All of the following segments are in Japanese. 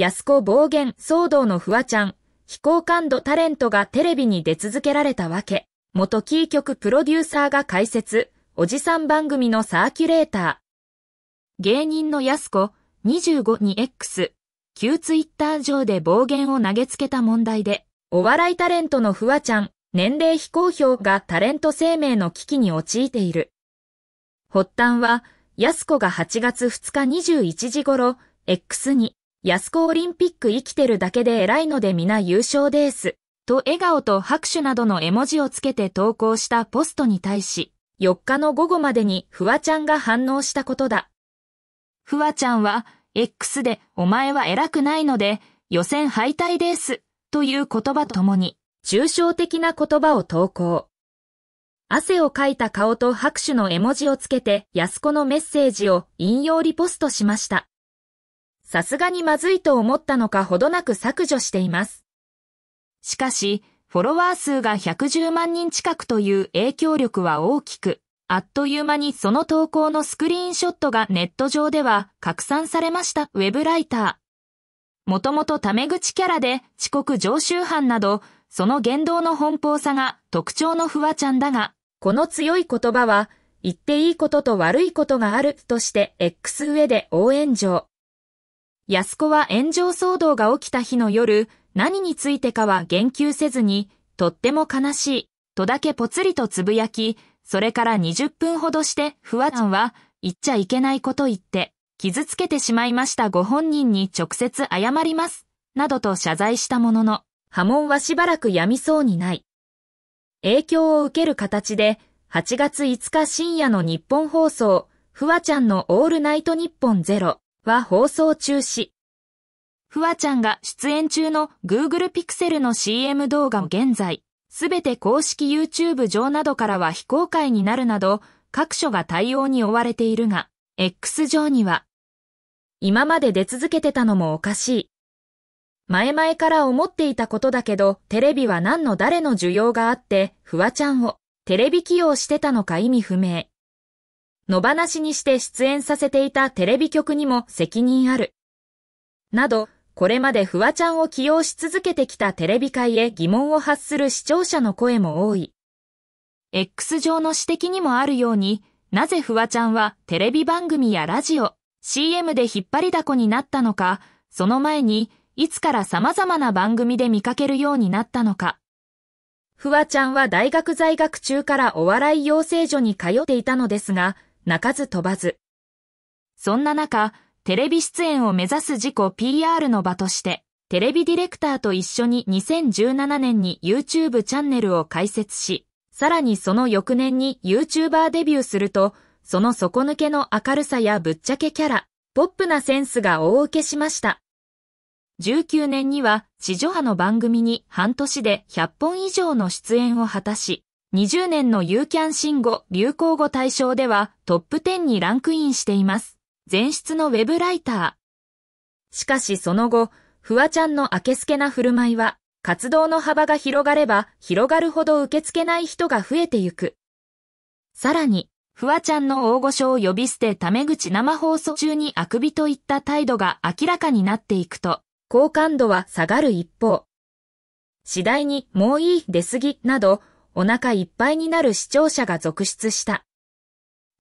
安子暴言騒動のフワちゃん、非公感度タレントがテレビに出続けられたわけ。元キー局プロデューサーが解説、おじさん番組のサーキュレーター。芸人の安子25に X、旧ツイッター上で暴言を投げつけた問題で、お笑いタレントのフワちゃん、年齢非公表がタレント生命の危機に陥っている。発端は、安子が8月2日21時頃、X に、安子オリンピック生きてるだけで偉いので皆優勝です。と笑顔と拍手などの絵文字をつけて投稿したポストに対し、4日の午後までにフワちゃんが反応したことだ。フワちゃんは、X でお前は偉くないので、予選敗退です。という言葉とともに、抽象的な言葉を投稿。汗をかいた顔と拍手の絵文字をつけて安子のメッセージを引用リポストしました。さすがにまずいと思ったのかほどなく削除しています。しかし、フォロワー数が110万人近くという影響力は大きく、あっという間にその投稿のスクリーンショットがネット上では拡散されましたウェブライター。もともとタメ口キャラで遅刻常習犯など、その言動の奔放さが特徴のフワちゃんだが、この強い言葉は、言っていいことと悪いことがあるとして X 上で応援状。安子は炎上騒動が起きた日の夜、何についてかは言及せずに、とっても悲しい、とだけぽつりとつぶやき、それから20分ほどして、フワちゃんは、言っちゃいけないこと言って、傷つけてしまいましたご本人に直接謝ります、などと謝罪したものの、波紋はしばらくやみそうにない。影響を受ける形で、8月5日深夜の日本放送、フワちゃんのオールナイト日本ゼロは放送中止。ふわちゃんが出演中の Google Pixel の CM 動画も現在、すべて公式 YouTube 上などからは非公開になるなど、各所が対応に追われているが、X 上には、今まで出続けてたのもおかしい。前々から思っていたことだけど、テレビは何の誰の需要があって、フワちゃんをテレビ起用してたのか意味不明。野放しにして出演させていたテレビ局にも責任ある。など、これまでフワちゃんを起用し続けてきたテレビ界へ疑問を発する視聴者の声も多い。X 上の指摘にもあるように、なぜフワちゃんはテレビ番組やラジオ、CM で引っ張りだこになったのか、その前に、いつから様々な番組で見かけるようになったのか。フワちゃんは大学在学中からお笑い養成所に通っていたのですが、泣かず飛ばず。そんな中、テレビ出演を目指す自己 PR の場として、テレビディレクターと一緒に2017年に YouTube チャンネルを開設し、さらにその翌年に YouTuber デビューすると、その底抜けの明るさやぶっちゃけキャラ、ポップなセンスが大受けしました。19年には地上波の番組に半年で100本以上の出演を果たし、20年のユーキャン新語・流行語大賞ではトップ10にランクインしています。前室のウェブライター。しかしその後、フワちゃんの明けすけな振る舞いは、活動の幅が広がれば広がるほど受け付けない人が増えてゆく。さらに、フワちゃんの大御所を呼び捨てタメ口生放送中にあくびといった態度が明らかになっていくと、好感度は下がる一方。次第にもういい出過ぎなど、お腹いっぱいになる視聴者が続出した。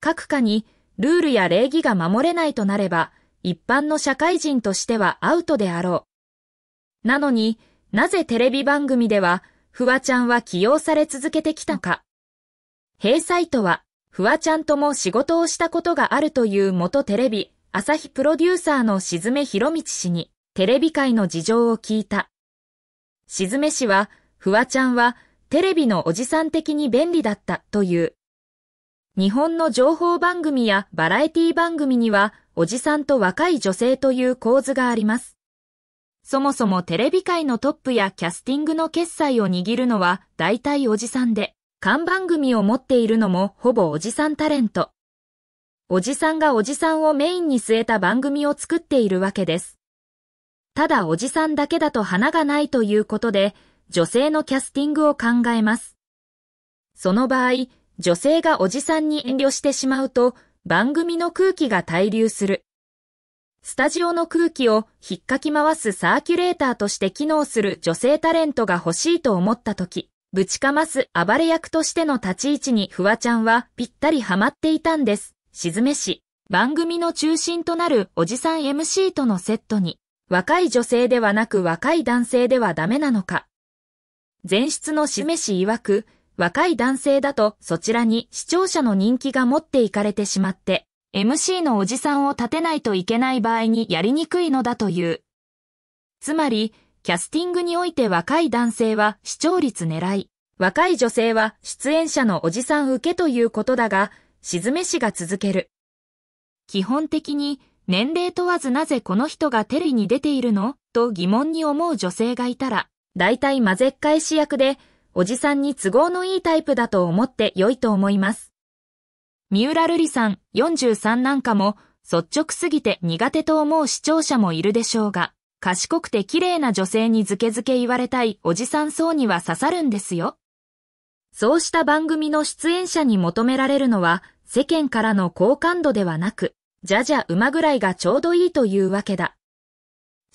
各家にルールや礼儀が守れないとなれば、一般の社会人としてはアウトであろう。なのになぜテレビ番組では、フワちゃんは起用され続けてきたか。閉サとは、フワちゃんとも仕事をしたことがあるという元テレビ、朝日プロデューサーのしずめひろみち氏に、テレビ界の事情を聞いた。しずめ氏は、フワちゃんはテレビのおじさん的に便利だったという。日本の情報番組やバラエティ番組には、おじさんと若い女性という構図があります。そもそもテレビ界のトップやキャスティングの決済を握るのは大体おじさんで、看番組を持っているのもほぼおじさんタレント。おじさんがおじさんをメインに据えた番組を作っているわけです。ただおじさんだけだと花がないということで、女性のキャスティングを考えます。その場合、女性がおじさんに遠慮してしまうと、番組の空気が滞留する。スタジオの空気を引っかき回すサーキュレーターとして機能する女性タレントが欲しいと思った時、ぶちかます暴れ役としての立ち位置にフワちゃんはぴったりハマっていたんです。沈めし、番組の中心となるおじさん MC とのセットに、若い女性ではなく若い男性ではダメなのか、前出の示し曰く、若い男性だとそちらに視聴者の人気が持っていかれてしまって、MC のおじさんを立てないといけない場合にやりにくいのだという。つまり、キャスティングにおいて若い男性は視聴率狙い、若い女性は出演者のおじさん受けということだが、沈めしが続ける。基本的に、年齢問わずなぜこの人がテレビに出ているのと疑問に思う女性がいたら、大体混ぜっ返し役で、おじさんに都合のいいタイプだと思って良いと思います。三浦瑠璃さん43なんかも、率直すぎて苦手と思う視聴者もいるでしょうが、賢くて綺麗な女性にズケズケ言われたいおじさん層には刺さるんですよ。そうした番組の出演者に求められるのは、世間からの好感度ではなく、じゃじゃ馬ぐらいがちょうどいいというわけだ。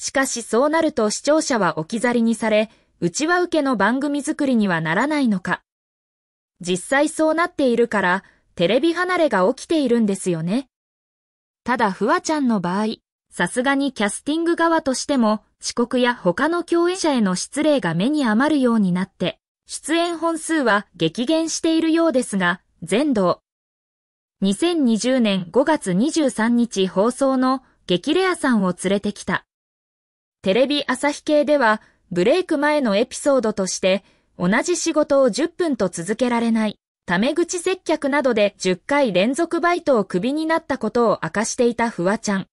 しかしそうなると視聴者は置き去りにされ、内輪受けの番組作りにはならないのか。実際そうなっているから、テレビ離れが起きているんですよね。ただ、フワちゃんの場合、さすがにキャスティング側としても、遅刻や他の共演者への失礼が目に余るようになって、出演本数は激減しているようですが、全道。2020年5月23日放送の激レアさんを連れてきた。テレビ朝日系では、ブレイク前のエピソードとして、同じ仕事を10分と続けられない、タメ口接客などで10回連続バイトをクビになったことを明かしていたフワちゃん。